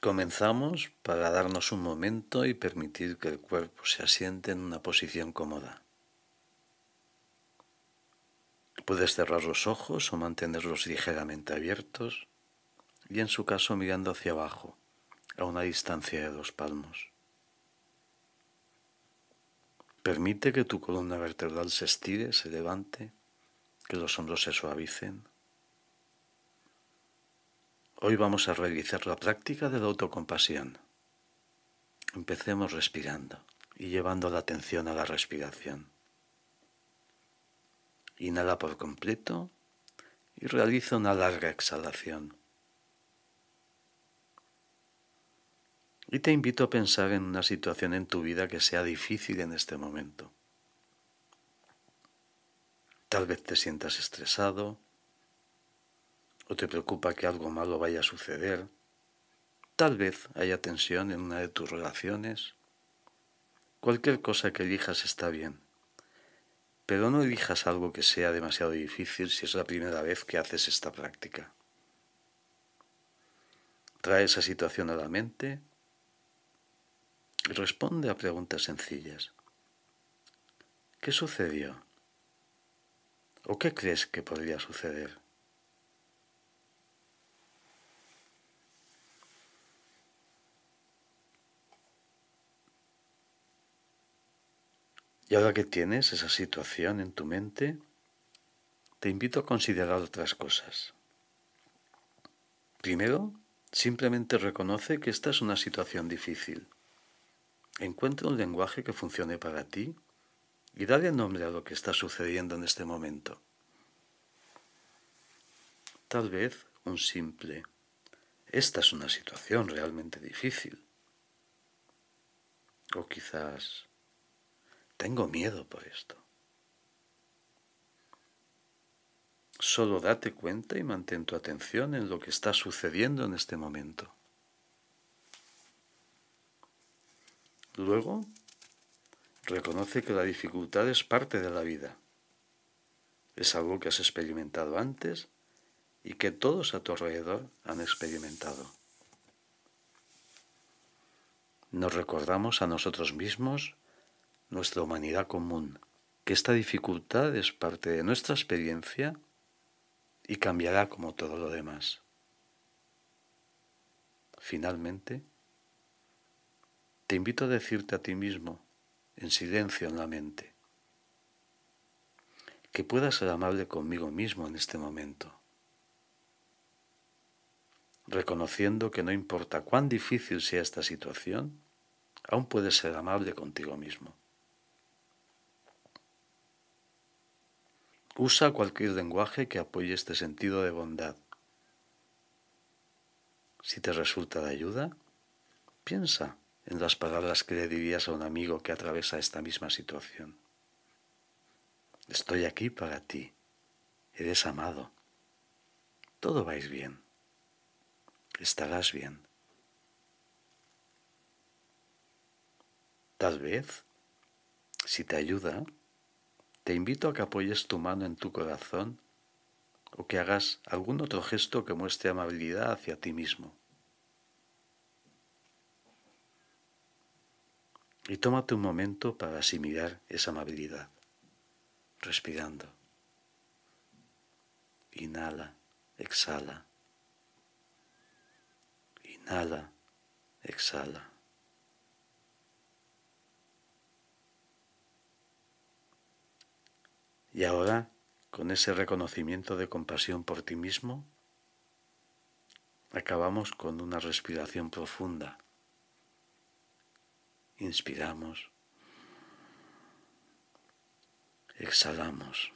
Comenzamos para darnos un momento y permitir que el cuerpo se asiente en una posición cómoda. Puedes cerrar los ojos o mantenerlos ligeramente abiertos y en su caso mirando hacia abajo, a una distancia de dos palmos. Permite que tu columna vertebral se estire, se levante, que los hombros se suavicen. Hoy vamos a realizar la práctica de la autocompasión. Empecemos respirando y llevando la atención a la respiración. Inhala por completo y realiza una larga exhalación. Y te invito a pensar en una situación en tu vida que sea difícil en este momento. Tal vez te sientas estresado, o te preocupa que algo malo vaya a suceder. Tal vez haya tensión en una de tus relaciones. Cualquier cosa que elijas está bien, pero no elijas algo que sea demasiado difícil si es la primera vez que haces esta práctica. Trae esa situación a la mente y responde a preguntas sencillas. ¿Qué sucedió? ¿O qué crees que podría suceder? Y ahora que tienes esa situación en tu mente, te invito a considerar otras cosas. Primero, simplemente reconoce que esta es una situación difícil. Encuentra un lenguaje que funcione para ti y dale nombre a lo que está sucediendo en este momento. Tal vez un simple, esta es una situación realmente difícil. O quizás, tengo miedo por esto. Solo date cuenta y mantén tu atención en lo que está sucediendo en este momento. Luego, reconoce que la dificultad es parte de la vida. Es algo que has experimentado antes y que todos a tu alrededor han experimentado. Nos recordamos a nosotros mismos nuestra humanidad común, que esta dificultad es parte de nuestra experiencia y cambiará como todo lo demás. Finalmente, te invito a decirte a ti mismo, en silencio en la mente, que puedas ser amable conmigo mismo en este momento, reconociendo que no importa cuán difícil sea esta situación, aún puedes ser amable contigo mismo. Usa cualquier lenguaje que apoye este sentido de bondad. Si te resulta de ayuda, piensa en las palabras que le dirías a un amigo que atraviesa esta misma situación. Estoy aquí para ti. Eres amado. Todo va bien. Estarás bien. Tal vez, si te ayuda, te invito a que apoyes tu mano en tu corazón o que hagas algún otro gesto que muestre amabilidad hacia ti mismo. Y tómate un momento para asimilar esa amabilidad, respirando. Inhala, exhala. Inhala, exhala. Y ahora, con ese reconocimiento de compasión por ti mismo, acabamos con una respiración profunda. Inspiramos. Exhalamos.